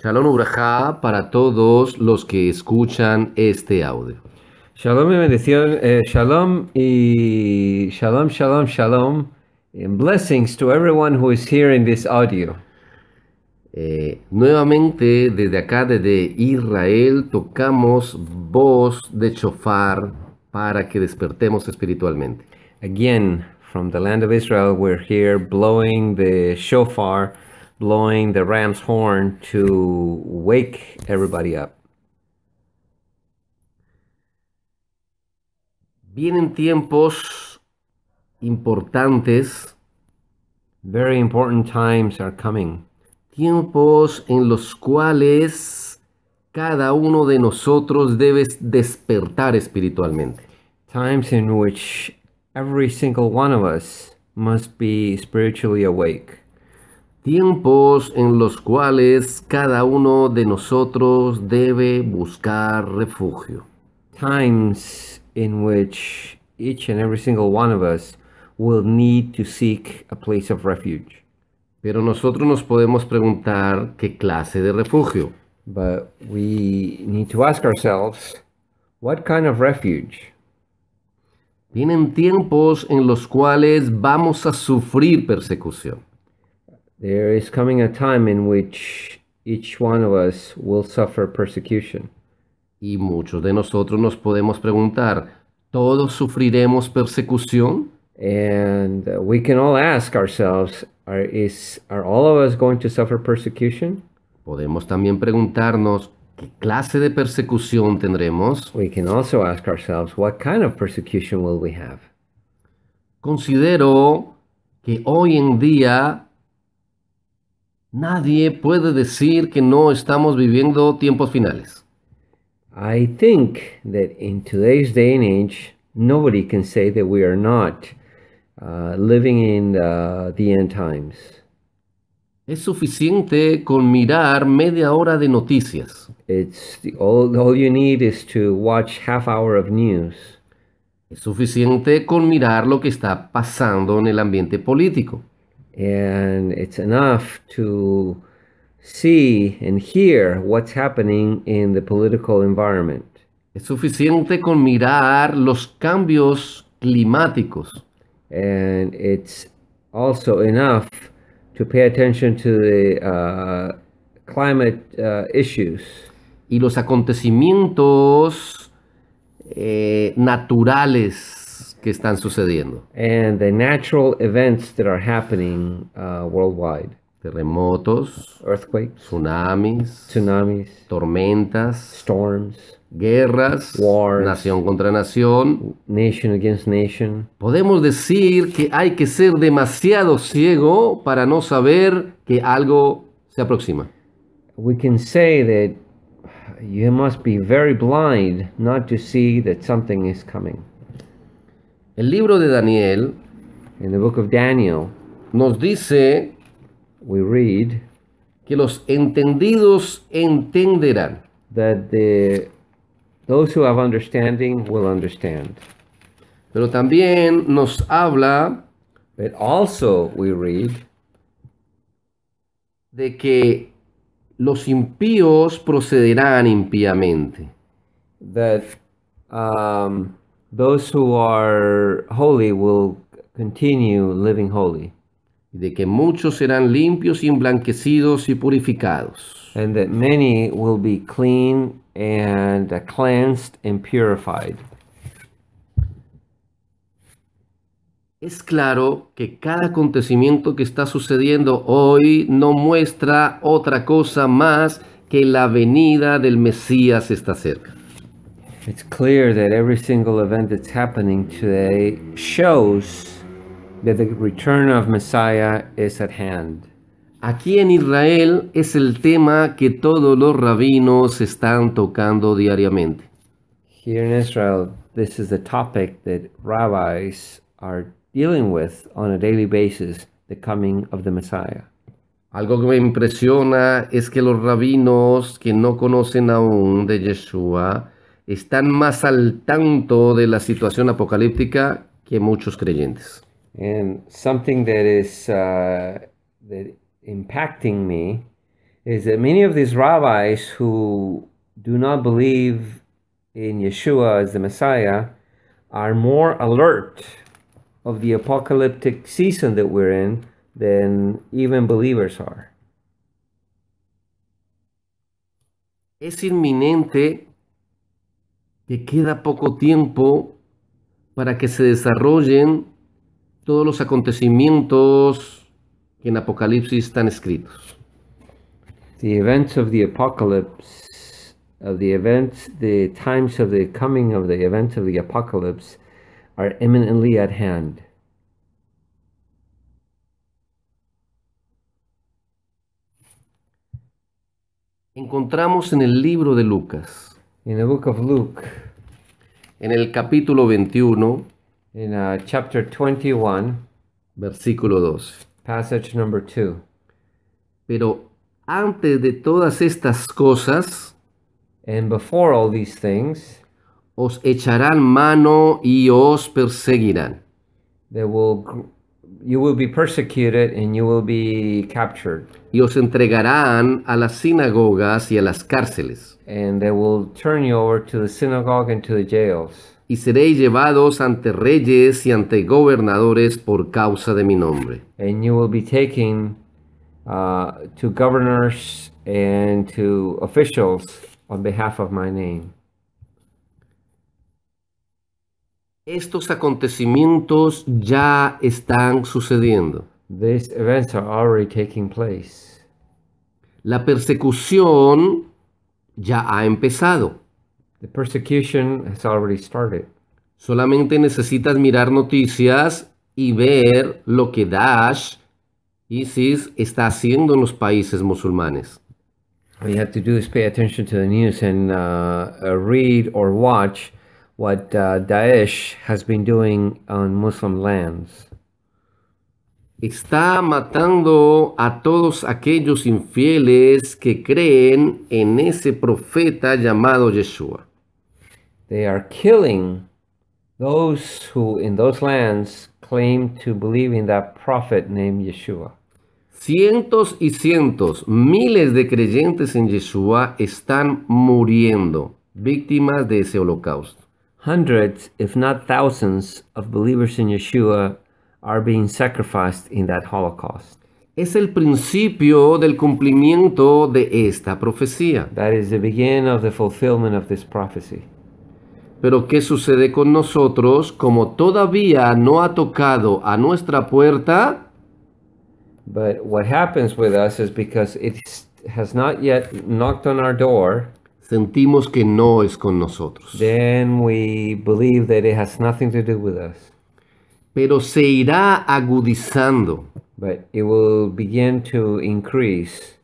Shalom Ubrahá para todos los que escuchan este audio. Shalom y bendición, eh, shalom y shalom, shalom, shalom. And blessings to everyone who is in this audio. Eh, nuevamente desde acá, desde Israel, tocamos voz de Shofar para que despertemos espiritualmente. Again, from the land of Israel, we're here blowing the shofar. blowing the ram's horn to wake everybody up. Vienen tiempos importantes. Very important times are coming. Tiempos en los cuales cada uno de nosotros debe despertar espiritualmente. Times in which every single one of us must be spiritually awake. tiempos en los cuales cada uno de nosotros debe buscar refugio. Times in which each and every single one of us will need to seek a place of refuge. Pero nosotros nos podemos preguntar qué clase de refugio. But we need to ask ourselves, what kind of refuge? Vienen tiempos en los cuales vamos a sufrir persecución. There is coming a time in which each one of us will suffer persecution. Y muchos de nosotros nos podemos preguntar, ¿todos sufriremos persecución? And we can all ask ourselves, are, is, are all of us going to suffer persecution? Podemos también preguntarnos, ¿qué clase de persecución tendremos? We can also ask ourselves, what kind of persecution will we have? Considero que hoy en día Nadie puede decir que no estamos viviendo tiempos finales. Es suficiente con mirar media hora de noticias. all you need is to watch half hour of news. Es suficiente con mirar lo que está pasando en el ambiente político. and it's enough to see and hear what's happening in the political environment. Es suficiente con mirar los cambios climáticos. And it's also enough to pay attention to the uh, climate uh, issues. Y los acontecimientos eh, naturales que están sucediendo. And the natural events that are happening uh, worldwide. Terremotos, earthquakes, tsunamis, tsunamis, tormentas, storms, guerras, wars, nación contra nación, nation against nation. Podemos decir que hay que ser demasiado ciego para no saber que algo se aproxima. We can say that you must be very blind not to see that something is coming. El libro de Daniel In the book of Daniel, nos dice we read que los entendidos entenderán. That the, those who have understanding will understand. Pero también nos habla But also we read de que los impíos procederán impíamente. That um, those who are holy will continue living holy. De que muchos serán limpios y emblanquecidos y purificados. And that many will be clean and cleansed and purified. Es claro que cada acontecimiento que está sucediendo hoy no muestra otra cosa más que la venida del Mesías está cerca. It's clear that every single event that's happening today shows that the return of Messiah is at hand. Aquí en Israel es el tema que todos los rabinos están tocando diariamente. Here in Israel, this is the topic that rabbis are dealing with on a daily basis, the coming of the Messiah. Algo que me impresiona es que los rabinos que no conocen aún de Yeshua están más al tanto de la situación apocalíptica que muchos creyentes. And something that is uh, that impacting me is that many of these rabbis who do not believe in Yeshua as the Messiah are more alert of the apocalyptic season that we're in than even believers are. Es inminente que queda poco tiempo para que se desarrollen todos los acontecimientos que en Apocalipsis están escritos. The events of the apocalypse, of the events, the times of the coming of the events of the apocalypse are imminently at hand. Encontramos en el libro de Lucas in the book of Luke, en el capítulo 21, in el uh, chapter 21, versículo 2. Passage number 2. Pero antes de todas estas cosas, and before all these things, os echarán mano y os perseguirán. They will you will be persecuted and you will be captured. Y os entregarán a las sinagogas y a las cárceles and they will turn you over to the synagogue and to the jails. Y seréis llevados ante reyes y ante gobernadores por causa de mi nombre. And you will be taken uh, to governors and to officials on behalf of my name. Estos acontecimientos ya están sucediendo. These events are already taking place. La persecución ya ha empezado. The persecution has already started. Solamente necesitas mirar noticias y ver lo que Daesh, ISIS, está haciendo en los países musulmanes. All you have to do is pay attention to the news and uh, uh read or watch what uh, Daesh has been doing on Muslim lands. está matando a todos aquellos infieles que creen en ese profeta llamado Yeshua. They are killing those who in those lands claim to believe in that prophet named Yeshua. Cientos y cientos, miles de creyentes en Yeshua están muriendo, víctimas de ese holocausto. Hundreds, if not thousands, of believers in Yeshua are being sacrificed in that Holocaust. Es el principio del cumplimiento de esta profecía. That is the beginning of the fulfillment of this prophecy. Pero ¿qué sucede con nosotros como todavía no ha tocado a nuestra puerta? But what happens with us is because it has not yet knocked on our door. Sentimos que no es con nosotros. Then we believe that it has nothing to do with us. pero se irá agudizando. But it will begin to increase.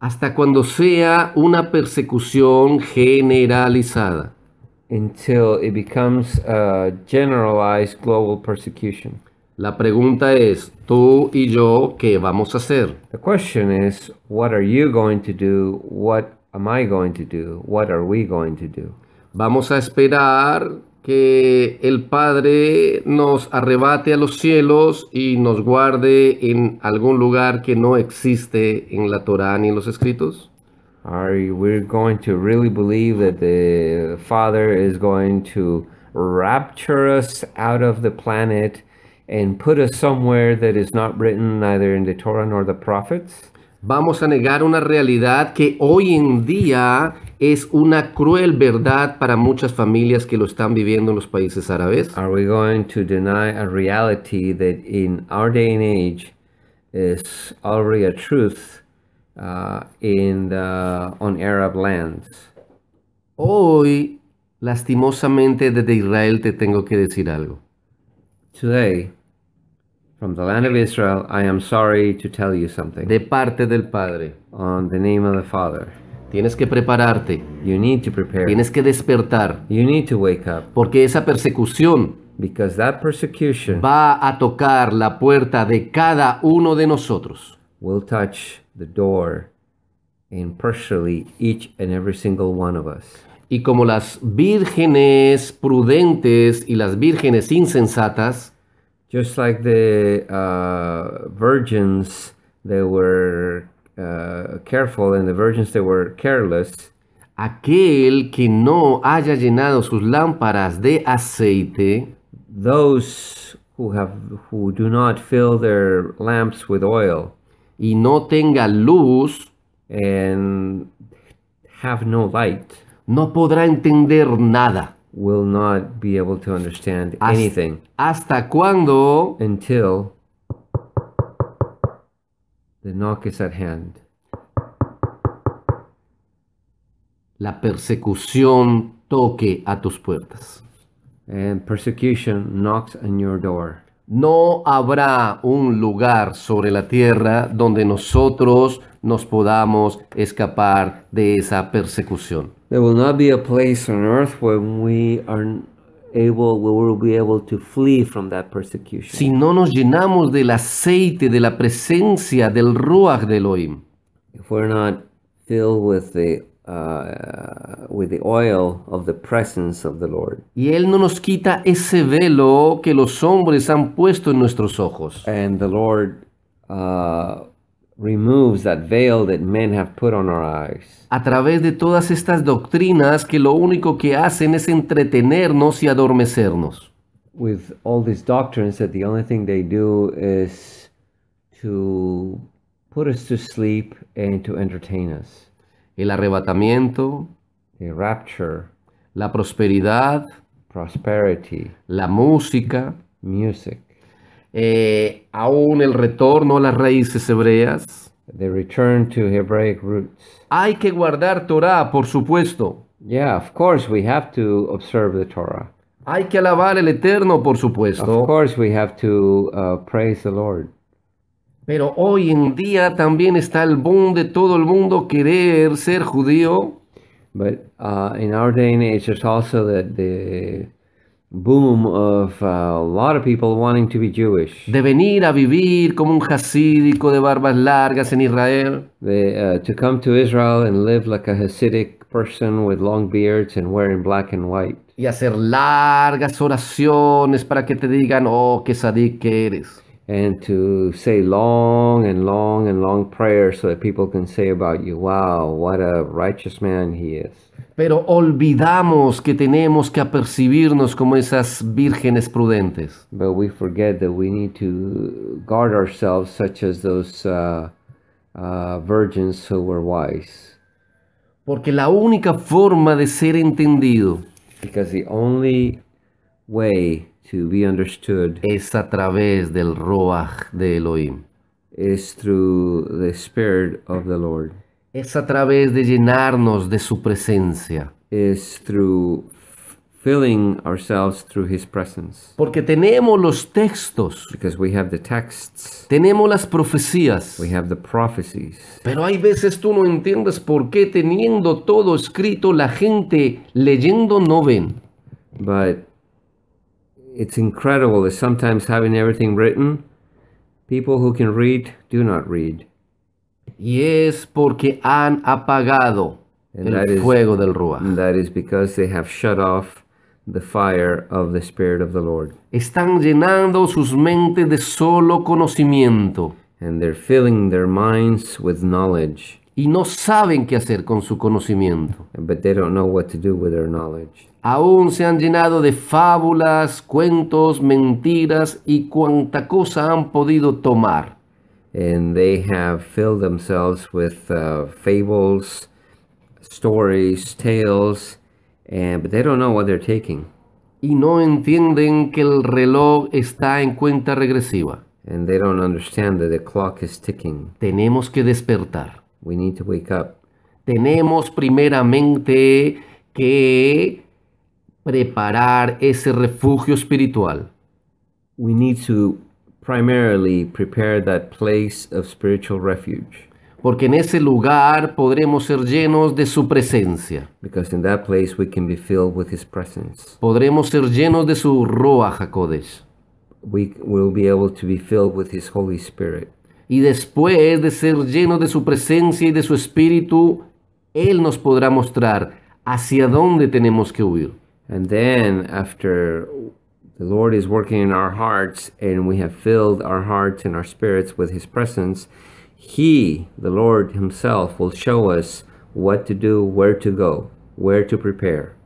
Hasta cuando sea una persecución generalizada. Until it becomes a generalized global persecution. La pregunta es, tú y yo, ¿qué vamos a hacer? The question is, what are you going to do? What am I going to do? What are we going to do? Vamos a esperar que el Padre nos arrebate a los cielos y nos guarde en algún lugar que no existe en la Torá ni en los escritos? Are we going to really believe that the Father is going to rapture us out of the planet and put us somewhere that is not written neither in the Torah nor the prophets? Vamos a negar una realidad que hoy en día es una cruel verdad para muchas familias que lo están viviendo en los países árabes? Are we going to deny a reality that in our day and age is already a truth uh, in the, on Arab lands? Hoy, lastimosamente desde Israel te tengo que decir algo. Today, from the land of Israel, I am sorry to tell you something. De parte del Padre. On the name of the Father. Tienes que prepararte. You need to prepare. Tienes que despertar. You need to wake up. Porque esa persecución Because that persecution va a tocar la puerta de cada uno de nosotros. Will touch the door in partially each and every single one of us. Y como las vírgenes prudentes y las vírgenes insensatas, just like the uh, virgins that were Uh, careful and the virgins that were careless. Aquel que no haya llenado sus lámparas de aceite. Those who have who do not fill their lamps with oil. Y no tenga luz. And have no light. No podrá entender nada. Will not be able to understand anything. Hasta cuándo? Until The knock is at hand. La persecución toque a tus puertas. And persecution knocks on your door. No habrá un lugar sobre la tierra donde nosotros nos podamos escapar de esa persecución. There will not be a place on earth where we are able, we will be able to flee from that persecution. Si no nos llenamos del aceite de la presencia del ruach de Elohim. If we're not filled with the Uh, with the oil of the presence of the Lord. Y él no nos quita ese velo que los hombres han puesto en nuestros ojos. And the Lord uh, that veil that men have put on our eyes. A través de todas estas doctrinas que lo único que hacen es entretenernos y adormecernos. With all these doctrines that the only thing they do is to put us to sleep and to entertain us. El arrebatamiento, the rapture, la prosperidad, prosperity, la música, music. Eh, aún el retorno a las raíces hebreas. The return to Hebraic roots. Hay que guardar Torah, por supuesto. Yeah, of course we have to observe the Torah. Hay que alabar el Eterno, por supuesto. Of course we have to uh, praise the Lord. Pero hoy en día también está el boom de todo el mundo querer ser judío. But uh, in our day and age, there's also that the boom of uh, a lot of people wanting to be Jewish. De venir a vivir como un hasídico de barbas largas en Israel. They, uh, to come to Israel and live like a Hasidic person with long beards and wearing black and white. Y hacer largas oraciones para que te digan, oh, qué sadik que eres. And to say long and long and long prayers so that people can say about you, wow, what a righteous man he is. pero olvidamos que tenemos que apercibirnos como esas vírgenes prudentes. But we forget that we need to guard ourselves such as those uh, uh, virgins who were wise. Porque la única forma de ser entendido Because the only way to be understood es a través del Ruach de Elohim. Is through the Spirit of the Lord. Es a través de llenarnos de su presencia. Is through filling ourselves through his presence. Porque tenemos los textos. Because we have the texts. Tenemos las profecías. We have the prophecies. Pero hay veces tú no entiendes por qué teniendo todo escrito la gente leyendo no ven. But it's incredible that sometimes having everything written, people who can read do not read. Y es porque han apagado el fuego del Ruach. That is because they have shut off the fire of the Spirit of the Lord. Están llenando sus mentes de solo conocimiento. And they're filling their minds with knowledge. Y no saben qué hacer con su conocimiento. But they don't know what to do with their knowledge. Aún se han llenado de fábulas, cuentos, mentiras y cuanta cosa han podido tomar. and they have filled themselves with uh, fables, stories, tales, and, but they don't know what they're taking. Y no entienden que el reloj está en cuenta regresiva. And they don't understand that the clock is ticking. Tenemos que despertar. We need to wake up. Tenemos primeramente que preparar ese refugio espiritual. We need to primarily prepare that place of spiritual refuge. Porque en ese lugar podremos ser llenos de su presencia. Because in that place we can be filled with his presence. Podremos ser llenos de su Ruach Jacodes. We will be able to be filled with his Holy Spirit. Y después de ser llenos de su presencia y de su espíritu, él nos podrá mostrar hacia dónde tenemos que huir. And then after the Lord is working in our hearts, and we have filled our hearts and our spirits with His presence. He, the Lord Himself, will show us what to do, where to go, where to prepare.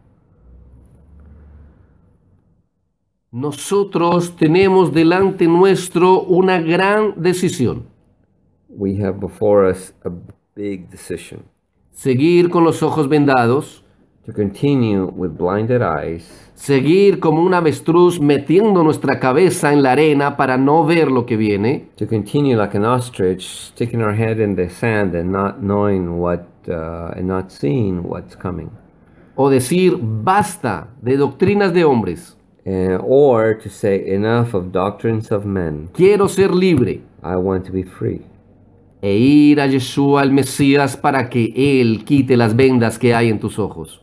Nosotros tenemos delante nuestro una gran decisión. We have before us a big decision. Seguir con los ojos vendados. To continue with blinded eyes. seguir como un avestruz metiendo nuestra cabeza en la arena para no ver lo que viene. To continue like an ostrich, sticking our head in the sand and not knowing what uh, and not seeing what's coming. O decir basta de doctrinas de hombres. Uh, or to say enough of doctrines of men. Quiero ser libre. I want to be free. E ir a Yeshua al Mesías para que él quite las vendas que hay en tus ojos.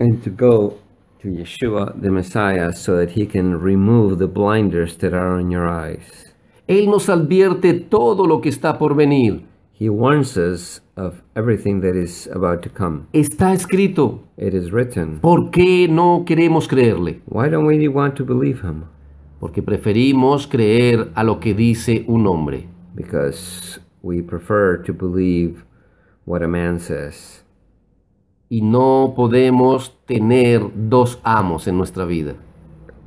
And to go to Yeshua, the Messiah, so that he can remove the blinders that are on your eyes. Él nos advierte todo lo que está por venir. He warns us of everything that is about to come. Está escrito. It is written. ¿Por qué no queremos creerle? Why don't we want to believe him? Porque preferimos creer a lo que dice un hombre. Because we prefer to believe what a man says. Y no podemos tener dos amos en nuestra vida.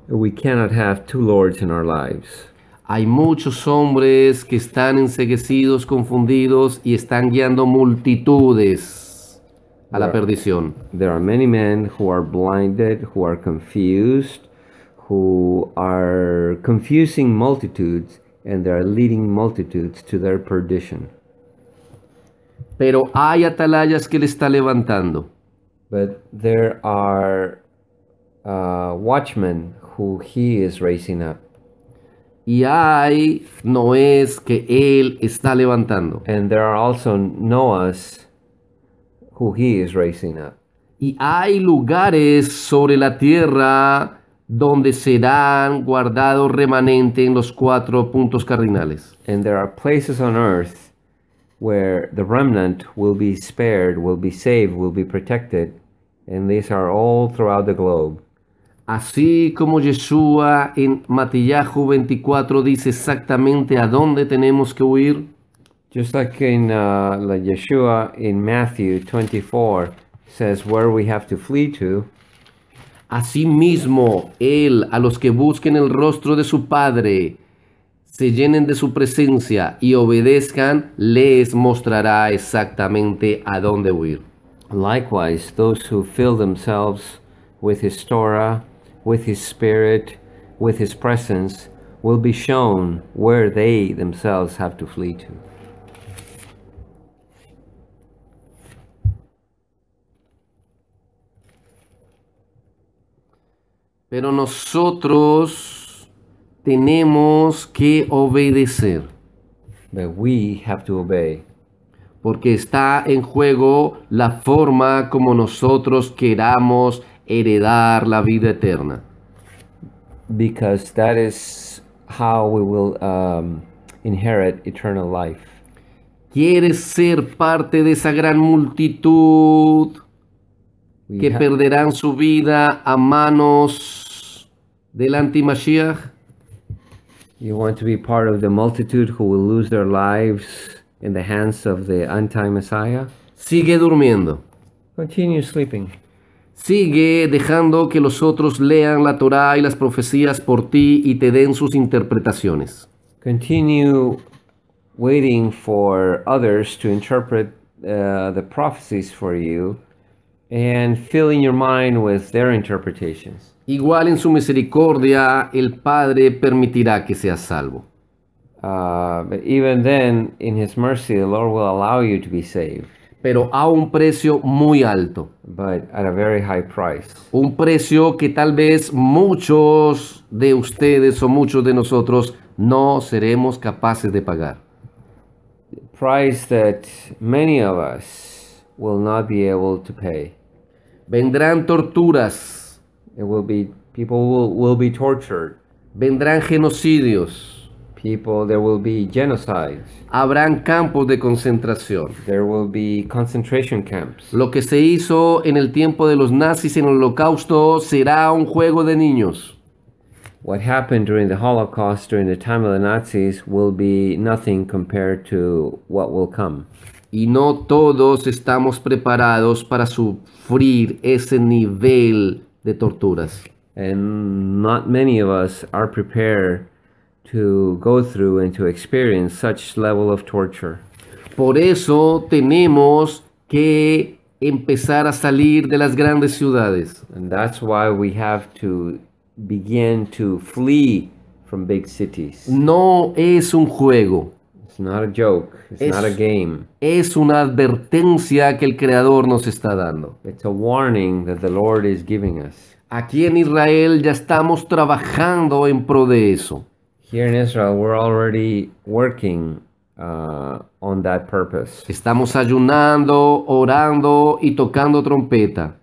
We cannot have two lords in our lives. Hay muchos hombres que están enseguecidos, confundidos y están guiando multitudes a la perdición. There are many men who are blinded, who are confused, who are confusing multitudes and they are leading multitudes to their perdition. Pero hay atalayas que le está levantando. but there are uh, watchmen who he is raising up. Y hay Noés que él está levantando. And there are also Noahs who he is raising up. Y hay lugares sobre la tierra donde serán guardados remanente en los cuatro puntos cardinales. And there are places on earth where the remnant will be spared, will be saved, will be protected globe. Así como Yeshua en Matillajo 24 dice exactamente a dónde tenemos que huir. Just like in uh, Yeshua in Matthew 24 says where we have to flee to. Él a los que busquen el rostro de su Padre, se llenen de su presencia y obedezcan, les mostrará exactamente a dónde huir. Likewise, those who fill themselves with His Torah, with His Spirit, with His presence, will be shown where they themselves have to flee to. Pero nosotros tenemos que obedecer. But we have to obey. porque está en juego la forma como nosotros queramos heredar la vida eterna. Because that is how we will um, inherit eternal life. ¿Quieres ser parte de esa gran multitud que perderán su vida a manos del anti-Mashiach? You want to be part of the multitude who will lose their lives in the hands of the anti Messiah. Sigue durmiendo. Continue sleeping. Sigue dejando que los otros lean la Torá y las profecías por ti y te den sus interpretaciones. Continue waiting for others to interpret uh, the prophecies for you and filling your mind with their interpretations. Igual en su misericordia, el Padre permitirá que seas salvo but uh, even then, in His mercy, the Lord will allow you to be saved. Pero a un precio muy alto. But at a very high price. Un precio que tal vez muchos de ustedes o muchos de nosotros no seremos capaces de pagar. price that many of us will not be able to pay. Vendrán torturas. It will be people will, will be tortured. Vendrán genocidios. people, there will be genocides. Habrán campos de concentración. There will be concentration camps. Lo que se hizo en el tiempo de los nazis en el holocausto será un juego de niños. What happened during the Holocaust during the time of the Nazis will be nothing compared to what will come. Y no todos estamos preparados para sufrir ese nivel de torturas. And not many of us are prepared to go through and to experience such level of torture. Por eso tenemos que empezar a salir de las grandes ciudades. And that's why we have to begin to flee from big cities. No es un juego. It's not a joke. It's es, not a game. Es una advertencia que el creador nos está dando. It's a warning that the Lord is giving us. Aquí en Israel ya estamos trabajando en pro de eso. Here in Israel, we're already working uh, on that purpose. Estamos ayunando, orando y tocando trompeta.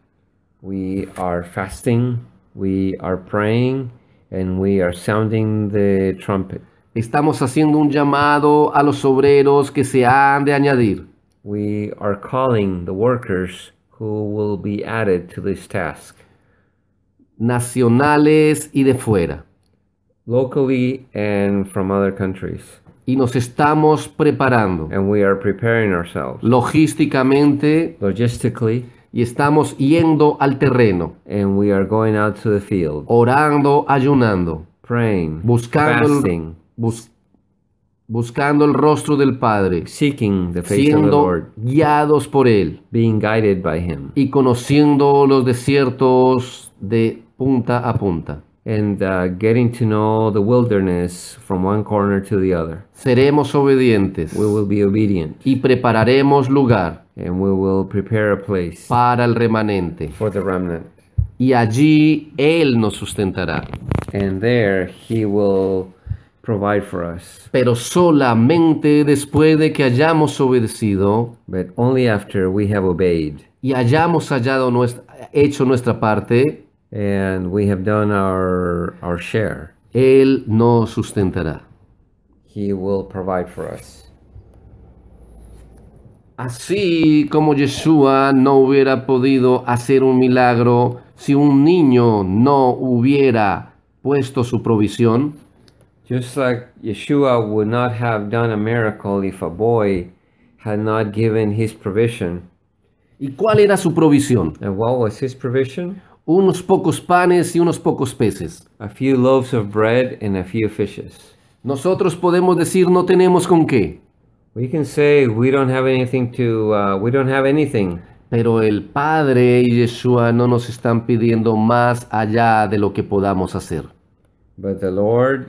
We are fasting, we are praying, and we are sounding the trumpet. Estamos haciendo un llamado a los obreros que se han de añadir. We are calling the workers who will be added to this task. Nacionales y de fuera locally and from other countries. Y nos estamos preparando. And we are preparing ourselves. Logísticamente. Logistically. Y estamos yendo al terreno. And we are going out to the field. Orando, ayunando. Praying. Buscando. buscando el rostro del Padre, Seeking the face of the Lord, guiados por Él, being guided by him. y conociendo los desiertos de punta a punta. and uh, getting to know the wilderness from one corner to the other. Seremos obedientes. We will be obedient. Y prepararemos lugar. And we will prepare a place. Para el remanente. For the remnant. Y allí él nos sustentará. And there he will provide for us. Pero solamente después de que hayamos obedecido. But only after we have obeyed. Y hayamos hallado nuestra, hecho nuestra parte and we have done our, our share. Él nos sustentará. He will provide for us. Así como Yeshua no hubiera podido hacer un milagro si un niño no hubiera puesto su provisión. Just like Yeshua would not have done a miracle if a boy had not given his provision. ¿Y cuál era su provisión? And what was his provision? unos pocos panes y unos pocos peces. A few loaves of bread and a few fishes. Nosotros podemos decir no tenemos con qué. We can say we don't have anything to uh, we don't have anything. Pero el Padre y Yeshua no nos están pidiendo más allá de lo que podamos hacer. But the Lord,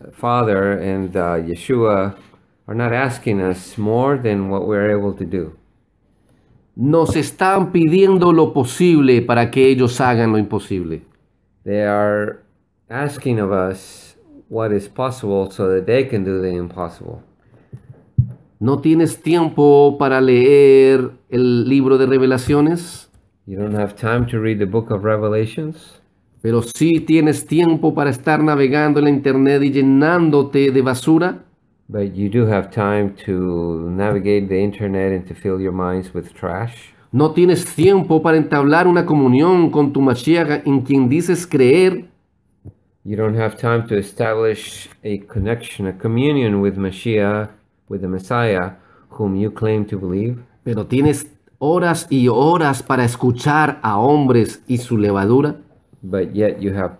uh, Father and uh, Yeshua are not asking us more than what we're able to do nos están pidiendo lo posible para que ellos hagan lo imposible. No tienes tiempo para leer el libro de Revelaciones. Pero sí tienes tiempo para estar navegando en la internet y llenándote de basura. But you do have time to navigate the internet and to fill your minds with trash. No tienes tiempo para entablar una comunión con tu Mashiach en quien dices creer. You don't have time to establish a connection, a communion with Mashiach, with the Messiah, whom you claim to believe. Pero tienes horas y horas para escuchar a hombres y su levadura. But yet you have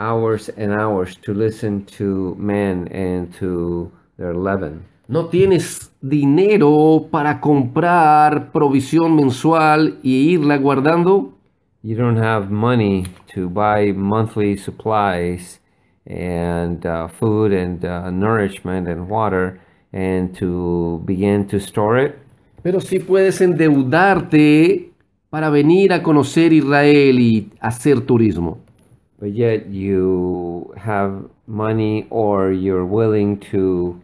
hours and hours to listen to men and to there are 11. No tienes dinero para comprar provisión mensual y irla guardando. You don't have money to buy monthly supplies and uh, food and uh, nourishment and water and to begin to store it. Pero sí puedes endeudarte para venir a conocer Israel y hacer turismo. But yet you have money or you're willing to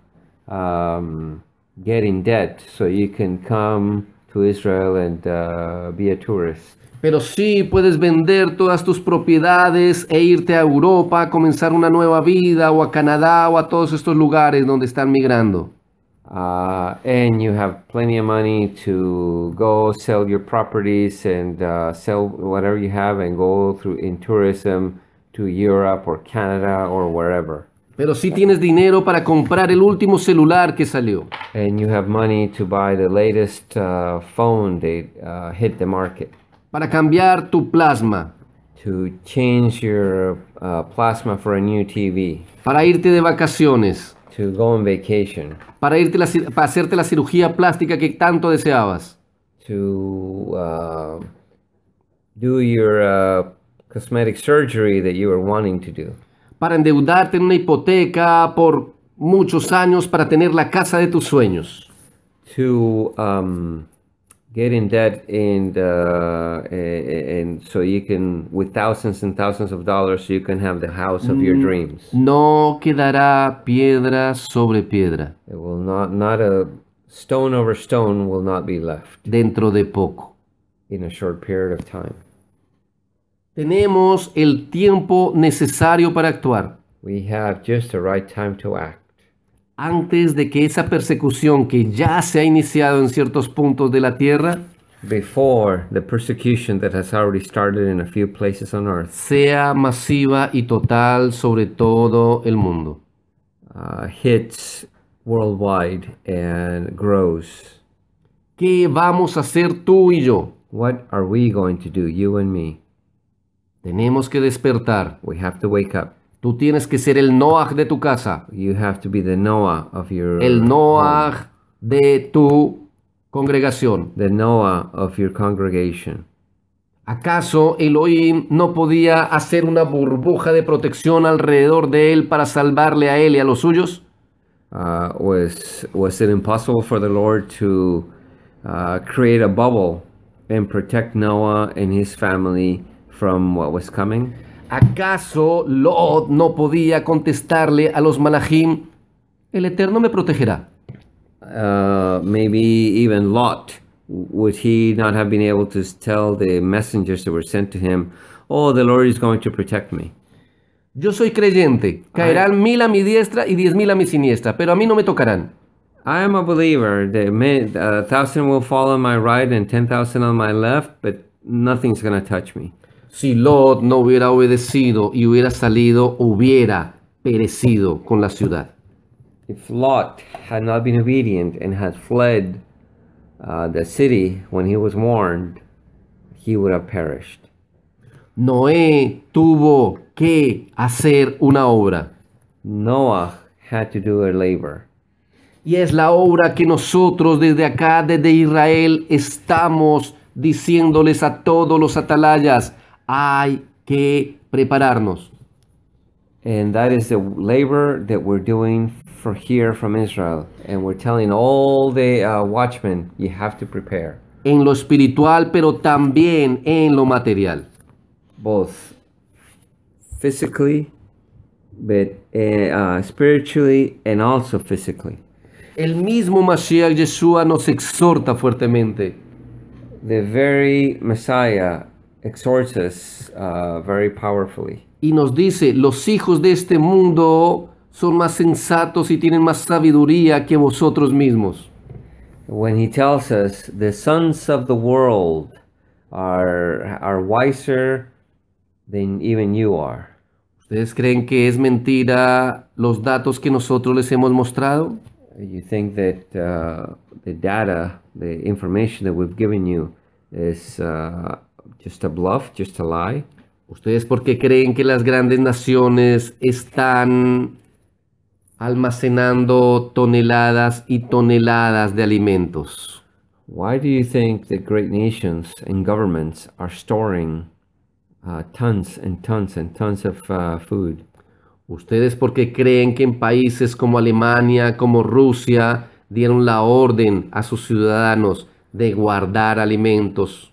um, get in debt so you can come to Israel and uh, be a tourist. Pero sí puedes vender todas tus propiedades e irte a Europa, a comenzar una nueva vida, o a Canadá, o a todos estos lugares donde están migrando. Uh, and you have plenty of money to go sell your properties and uh, sell whatever you have and go through in tourism. to Europe or Canada or wherever. Pero sí tienes dinero para comprar el último celular que salió. And you have money to buy the latest uh, phone that uh, hit the market. Para cambiar tu plasma. To change your uh, plasma for a new TV. Para irte de vacaciones. To go on vacation. Para, irte la, para hacerte la cirugía plástica que tanto deseabas. To uh, do your uh, cosmetic surgery that you were wanting to do. Para endeudarte en una hipoteca por muchos años para tener la casa de tus sueños. To um, get in debt and, uh, and so you can with thousands and thousands of dollars so you can have the house of your mm, dreams. No quedará piedra sobre piedra. It will not not a stone over stone will not be left. Dentro de poco. In a short period of time. Tenemos el tiempo necesario para actuar. We have just the right time to act. Antes de que esa persecución que ya se ha iniciado en ciertos puntos de la tierra before the persecution that has already started in a few places on earth sea masiva y total sobre todo el mundo. Uh, hits worldwide and grows. ¿Qué vamos a hacer tú y yo? What are we going to do, you and me? Tenemos que despertar. We have to wake up. Tú tienes que ser el Noah de tu casa. You have to be the Noah of your El Noah de tu congregación. The Noah of your congregation. ¿Acaso Elohim no podía hacer una burbuja de protección alrededor de él para salvarle a él y a los suyos? Uh, was, was it impossible for the Lord to uh, create a bubble and protect Noah and his family from what was coming? ¿Acaso Lot no podía contestarle a los malachim? El Eterno me protegerá. Uh, maybe even Lot, would he not have been able to tell the messengers that were sent to him, oh, the Lord is going to protect me? Yo soy creyente, caerán mil a mi diestra y diez mil a mi siniestra, pero a mí no me tocarán. I am a believer. A thousand will fall on my right and ten thousand on my left, but nothing's going to touch me. Si Lot no hubiera obedecido y hubiera salido, hubiera perecido con la ciudad. If Lot had not been obedient and had fled uh, the city when he was warned, he would have perished. Noé tuvo que hacer una obra. Noah had to do a labor. Y es la obra que nosotros desde acá, desde Israel, estamos diciéndoles a todos los atalayas, hay que prepararnos. And that is the labor that we're doing for here from Israel. And we're telling all the uh, watchmen, you have to prepare. En lo espiritual, pero también en lo material. Both physically, but eh, uh, spiritually and also physically. El mismo Mashiach Yeshua nos exhorta fuertemente. The very Messiah Exhort us, uh, very powerfully. Y nos dice, los hijos de este mundo son más sensatos y tienen más sabiduría que vosotros mismos. When he tells us the sons of the world are, are wiser than even you are. ¿Ustedes creen que es mentira los datos que nosotros les hemos mostrado? You think that uh, the data, the information that we've given you is uh, just a bluff, just a lie. ¿Ustedes por qué creen que las grandes naciones están almacenando toneladas y toneladas de alimentos? Why do you think the great nations and governments are storing uh, tons and tons and tons of uh, food? ¿Ustedes por qué creen que en países como Alemania, como Rusia, dieron la orden a sus ciudadanos de guardar alimentos?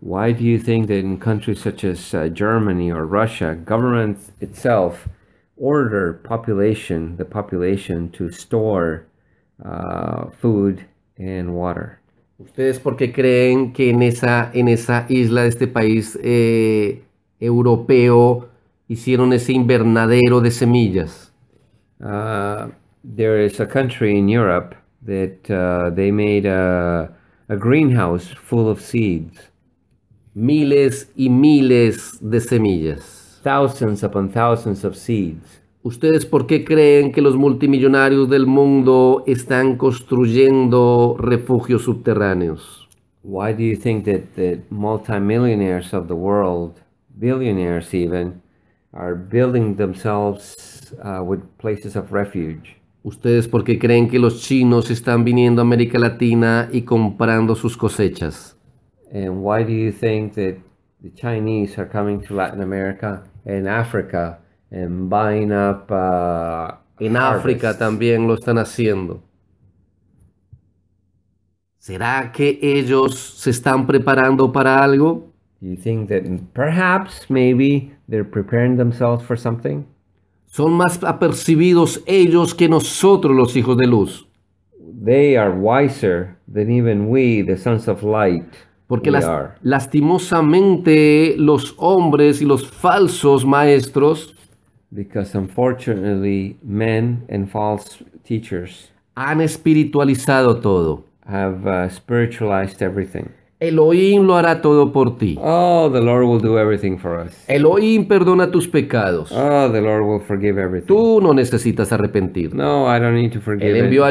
Why do you think that in countries such as uh, Germany or Russia, governments itself order population, the population to store uh, food and water? ¿Ustedes por qué creen que en esa, en esa isla de este país eh, europeo hicieron ese invernadero de semillas? Uh, there is a country in Europe that uh, they made a, a greenhouse full of seeds. miles y miles de semillas. Thousands upon thousands of seeds. ¿Ustedes por qué creen que los multimillonarios del mundo están construyendo refugios subterráneos? Why do you think that the multimillionaires of the world, billionaires even, are building themselves uh, with places of refuge? ¿Ustedes por qué creen que los chinos están viniendo a América Latina y comprando sus cosechas? And why do you think that the Chinese are coming to Latin America and Africa and buying up? Uh, África también lo están haciendo. ¿Será que ellos se están preparando para algo? You think that perhaps maybe they're preparing themselves for something? Son más apercibidos ellos que nosotros los hijos de luz. They are wiser than even we, the sons of light. Porque lastimosamente los hombres y los falsos maestros han espiritualizado todo. Have uh, Elohim lo hará todo por ti. Oh, the Lord will do everything for us. Elohim perdona tus pecados. Oh, the Lord will forgive everything. Tú no necesitas arrepentir. No, I don't need to forgive. Él envió a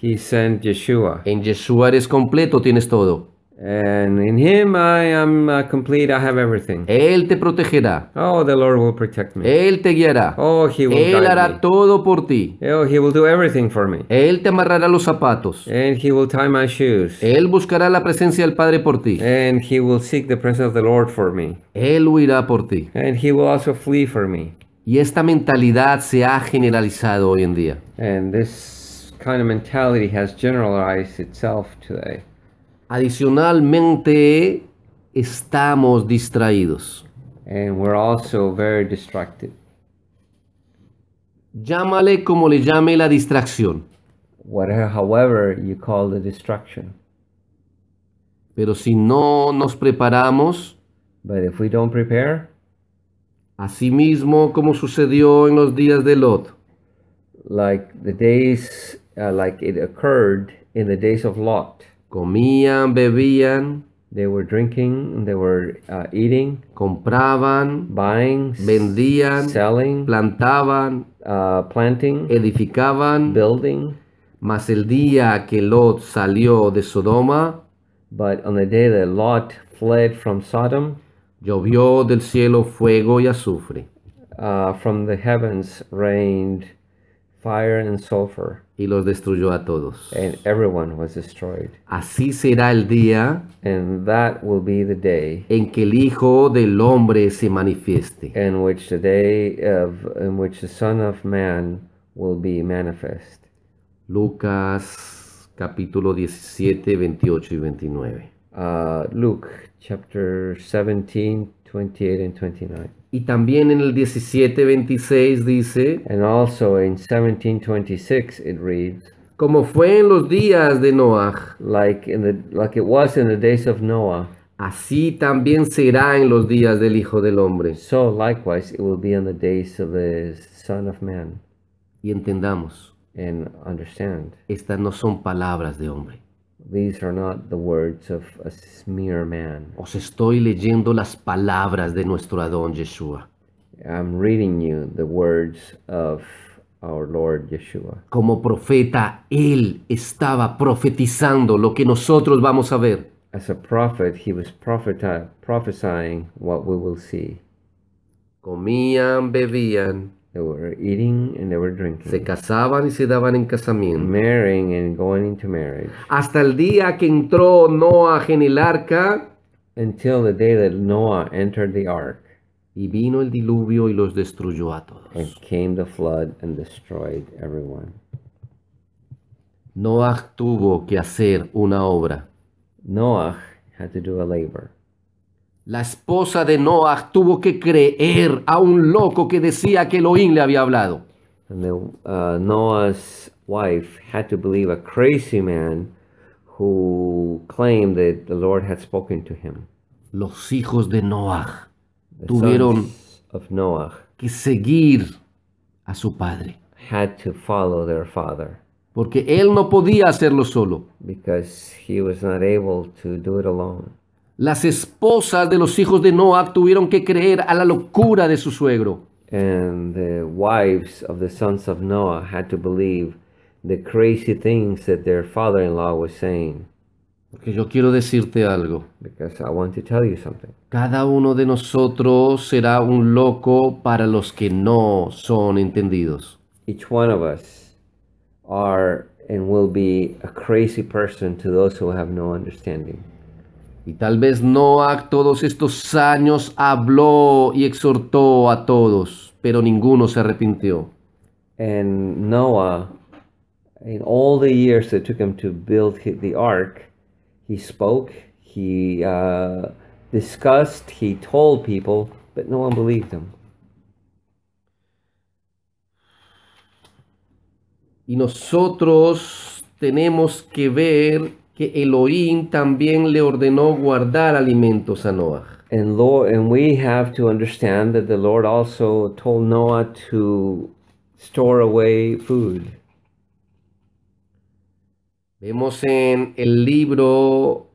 He sent Yeshua. En Yeshua eres completo, tienes todo. And in him I am uh, complete, I have everything. Él te protegerá. Oh, the Lord will protect me. Él te guiará. Oh, he will Él hará me. todo por ti. Oh, he will do everything for me. Él te amarrará los zapatos. And he will tie my shoes. Él buscará la presencia del Padre por ti. And he will seek the presence of the Lord for me. Él huirá por ti. And he will also flee for me. Y esta mentalidad se ha generalizado hoy en día. And this kind of mentality has generalized itself today. Adicionalmente, estamos distraídos. And we're also very distracted. Llámale como le llame la distracción. Whatever, however you call the distraction. Pero si no nos preparamos, But if we don't prepare, asimismo como sucedió en los días de Lot, like the days, uh, like it occurred in the days of Lot comían, bebían, they were drinking, they were uh, eating, compraban, buying, vendían, selling, plantaban, uh, planting, edificaban, building. Mas el día que Lot salió de Sodoma, but on the day that Lot fled from Sodom, llovió del cielo fuego y azufre. Uh, from the heavens rained fire and sulfur. Y los destruyó a todos. And everyone was destroyed. Así será el día and that will be the day en que el Hijo del Hombre se manifieste. In which the of which the Son of Man will be manifest. Lucas capítulo 17, 28 y 29. Uh, Luke chapter 17, 28 and 29. Y también en el 17:26 dice, And also in 17:26 it reads, como fue en los días de Noah, like in the like it was in the days of Noah. Así también será en los días del Hijo del Hombre. So likewise it will be in the days of the Son of Man. Y entendamos. And understand. Estas no son palabras de hombre. These are not the words of a smear man. Os estoy leyendo las palabras de nuestro Adón Yeshua. I'm reading you the words of our Lord Yeshua. Como profeta, él estaba profetizando lo que nosotros vamos a ver. As a prophet, he was prophesying what we will see. Comían, bebían They were eating and they were drinking. Se casaban y se daban en casamiento. Marrying and going into marriage. Hasta el día que entró Noah en el arca. Until the day that Noah entered the ark. Y vino el diluvio y los destruyó a todos. And came the flood and destroyed everyone. Noah tuvo que hacer una obra. Noah had to do a labor. La esposa de Noah tuvo que creer a un loco que decía que Elohim le había hablado. And uh, Noah's wife had to believe a crazy man who claimed that the Lord had spoken to him. Los hijos de Noah tuvieron of Noah que seguir a su padre. Had to follow their father. Porque él no podía hacerlo solo. Because he was not able to do it alone. Las esposas de los hijos de Noah tuvieron que creer a la locura de su suegro. And the wives of the sons of Noah had to believe the crazy things that their father-in-law was saying. Porque yo quiero decirte algo. Because I want to tell you something. Cada uno de nosotros será un loco para los que no son entendidos. Each one of us are and will be a crazy person to those who have no understanding. Y tal vez Noah todos estos años habló y exhortó a todos, pero ninguno se arrepintió. En Noah, in all the years that it took him to build the ark, he spoke, he uh, discussed, he told people, but no one believed him. Y nosotros tenemos que ver que Elohim también le ordenó guardar alimentos a Noah. And, lo, and we have to understand that the Lord also told Noah to store away food. Vemos en el libro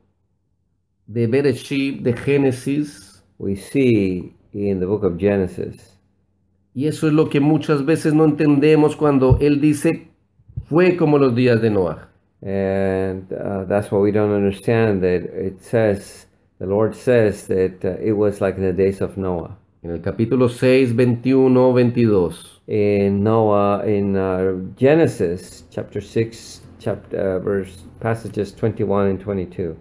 de Bereshit de Génesis. We see in the book of Genesis. Y eso es lo que muchas veces no entendemos cuando él dice fue como los días de Noah. And uh, that's what we don't understand that it says, the Lord says that uh, it was like the days of Noah. In el capítulo 6, 21, 22. In Noah, in uh, Genesis chapter 6, chapter, uh, verse, passages 21 and 22.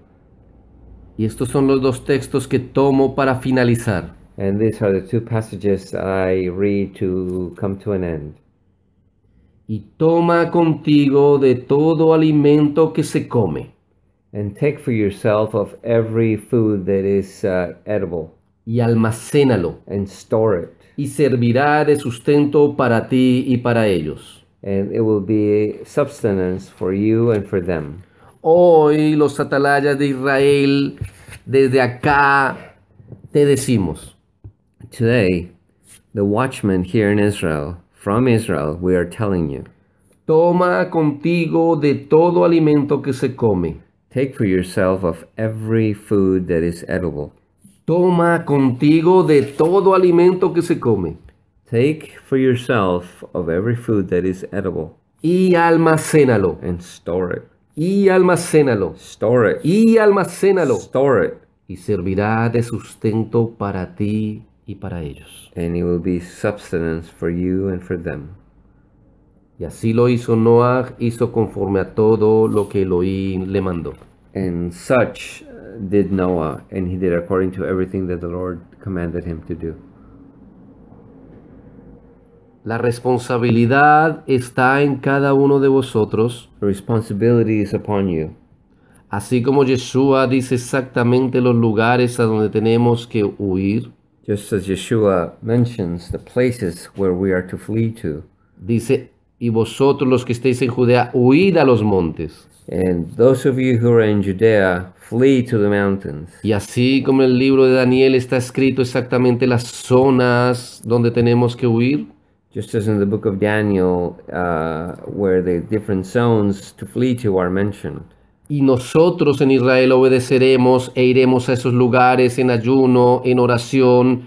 Y estos son los dos textos que tomo para finalizar. And these are the two passages I read to come to an end. y toma contigo de todo alimento que se come. And take for yourself of every food that is uh, edible. Y almacénalo. And store it. Y servirá de sustento para ti y para ellos. And it will be substance for you and for them. Hoy los atalayas de Israel, desde acá te decimos. Today, the watchmen here in Israel. From Israel, we are telling you. Toma contigo de todo alimento que se come. Take for yourself of every food that is edible. Toma contigo de todo alimento que se come. Take for yourself of every food that is edible. Y almacénalo. And store it. Y almacénalo. Store it. Y almacénalo. Store it. Y servirá de sustento para ti y para ellos. And it will be substance for you and for them. Y así lo hizo Noah, hizo conforme a todo lo que Elohim le mandó. And such uh, did Noah, and he did according to everything that the Lord commanded him to do. La responsabilidad está en cada uno de vosotros. The responsibility is upon you. Así como Yeshua dice exactamente los lugares a donde tenemos que huir. just as Yeshua mentions the places where we are to flee to. Dice, y vosotros los que estéis en Judea, huid a los montes. And those of you who are in Judea, flee to the mountains. Y así como el libro de Daniel está escrito exactamente las zonas donde tenemos que huir. Just as in the book of Daniel, uh, where the different zones to flee to are mentioned. y nosotros en Israel obedeceremos e iremos a esos lugares en ayuno, en oración,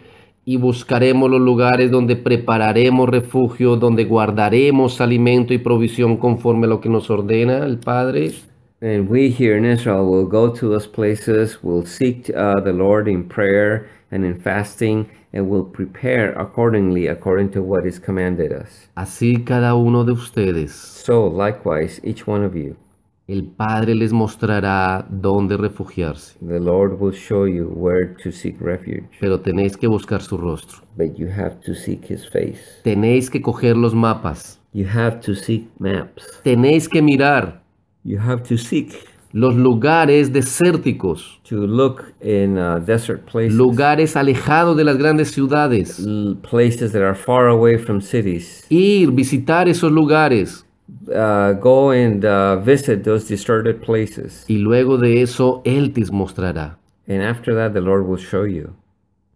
y buscaremos los lugares donde prepararemos refugio, donde guardaremos alimento y provisión conforme a lo que nos ordena el Padre. And we here in Israel will go to those places, will seek uh, the Lord in prayer and in fasting, and will prepare accordingly, according to what is commanded us. Así cada uno de ustedes. So likewise, each one of you. El Padre les mostrará dónde refugiarse. The Lord will show you where to seek refuge. Pero tenéis que buscar su rostro. But you have to seek his face. Tenéis que coger los mapas. You have to seek maps. Tenéis que mirar. You have to seek. Los lugares desérticos. To look in, uh, desert Lugares alejados de las grandes ciudades. places that are far away from cities. Ir, visitar esos lugares. Uh, go and uh, visit those deserted places. Y luego de eso él te mostrará. And after that the Lord will show you.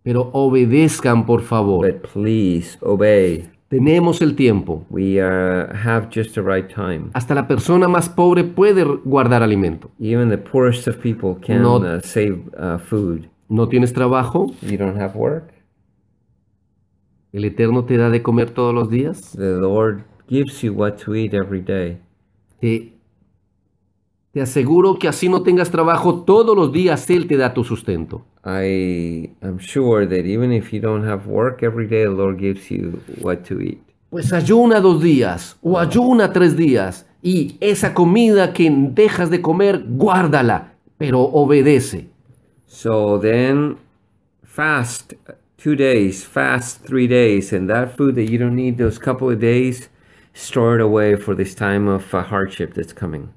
Pero obedezcan por favor. But please obey. Tenemos el tiempo. We uh, have just the right time. Hasta la persona más pobre puede guardar alimento. Even the poorest of people can no, uh, save uh, food. No tienes trabajo. You don't have work. El Eterno te da de comer todos los días. The Lord gives you what to eat every day. Te, te aseguro que así no tengas trabajo todos los días, Él te da tu sustento. I am sure that even if you don't have work every day, the Lord gives you what to eat. Pues ayuna dos días o ayuna tres días y esa comida que dejas de comer, guárdala, pero obedece. So then fast two days, fast three days, and that food that you don't need those couple of days, store it away for this time of uh, hardship that's coming.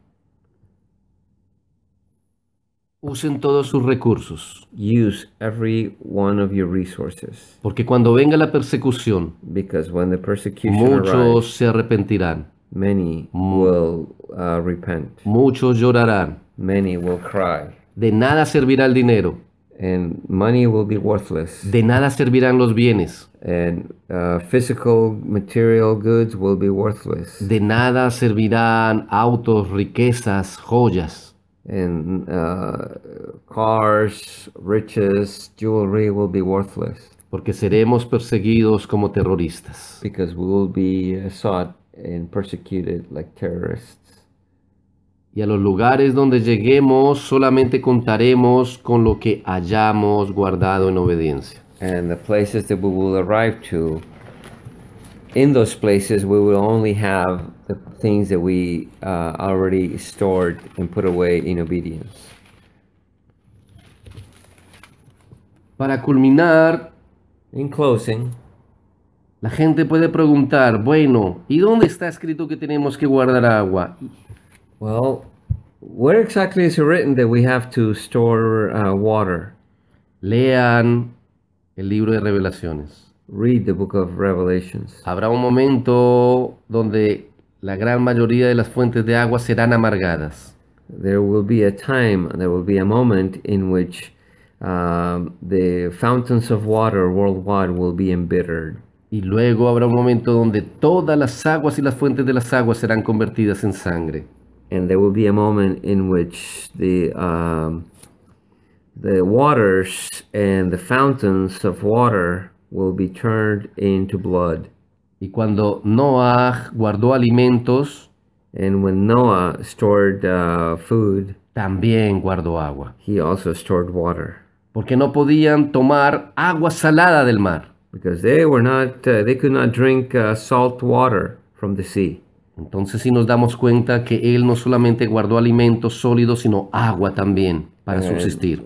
Usen todos sus recursos. Use every one of your resources. Porque cuando venga la persecución, Because when the persecution muchos arrives, se arrepentirán. Many will uh, repent. Muchos llorarán. Many will cry. De nada servirá el dinero. And money will be worthless. De nada servirán los bienes. And uh, physical material goods will be worthless. De nada servirán autos, riquezas, joyas. And uh, cars, riches, jewelry will be worthless. Porque seremos perseguidos como terroristas. Because we will be uh, sought and persecuted like terrorists. y a los lugares donde lleguemos solamente contaremos con lo que hayamos guardado en obediencia. places in those places we will only have the things that uh, already stored and put away in Para culminar, en closing, la gente puede preguntar, bueno, ¿y dónde está escrito que tenemos que guardar agua? Well, where exactly is it written that we have to store uh, water? Lean el libro de Revelaciones. Read the book of Revelations. Habrá un momento donde la gran mayoría de las fuentes de agua serán amargadas. There will be a time, there will be a moment in which uh, the fountains of water worldwide will be embittered. Y luego habrá un momento donde todas las aguas y las fuentes de las aguas serán convertidas en sangre and there will be a moment in which the um, the waters and the fountains of water will be turned into blood. Y cuando Noah guardó alimentos, and when Noah stored uh, food, también guardó agua. He also stored water. Porque no podían tomar agua salada del mar. Because they were not, uh, they could not drink uh, salt water from the sea. Entonces si nos damos cuenta que él no solamente guardó alimentos sólidos, sino agua también para subsistir.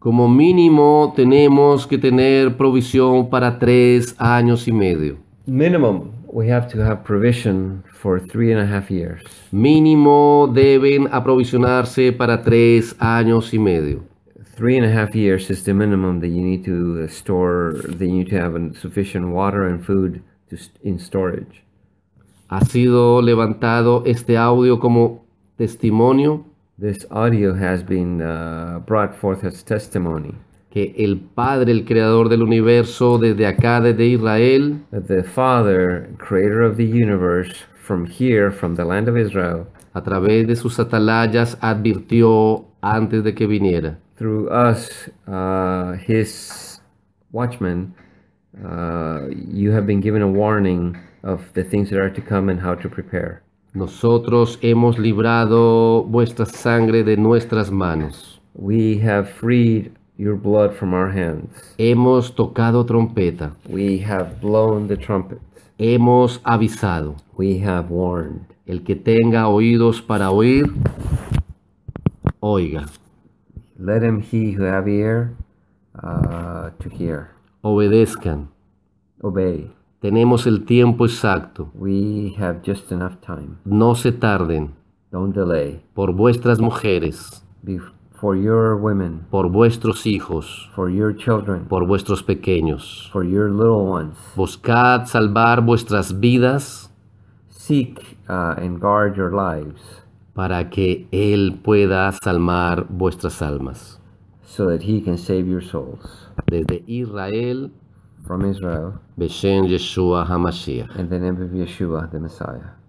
Como mínimo tenemos que tener provisión para tres años y medio. Mínimo deben aprovisionarse para tres años y medio three and a half years is the minimum that you need to uh, store, that you need to have sufficient water and food to st in storage. Ha sido levantado este audio como testimonio. This audio has been uh, brought forth as testimony. Que el Padre, el creador del universo desde acá, desde Israel. That the Father, creator of the universe, from here, from the land of Israel. A través de sus atalayas advirtió antes de que viniera. through us, uh, his watchmen, uh, you have been given a warning of the things that are to come and how to prepare. Nosotros hemos librado vuestra sangre de nuestras manos. We have freed your blood from our hands. Hemos tocado trompeta. We have blown the trumpet. Hemos avisado. We have warned. El que tenga oídos para oír, oiga. Let him he who have ear uh, to hear. Obedezcan. Obey. Tenemos el tiempo exacto. We have just enough time. No se tarden. Don't delay. Por vuestras mujeres. Be for your women. Por vuestros hijos. For your children. Por vuestros pequeños. For your little ones. Buscad salvar vuestras vidas. Seek uh, and guard your lives. para que Él pueda salvar vuestras almas. So that he can save your souls. Desde Israel, From Israel, Beshem Yeshua HaMashiach. In the name of Yeshua, the Messiah.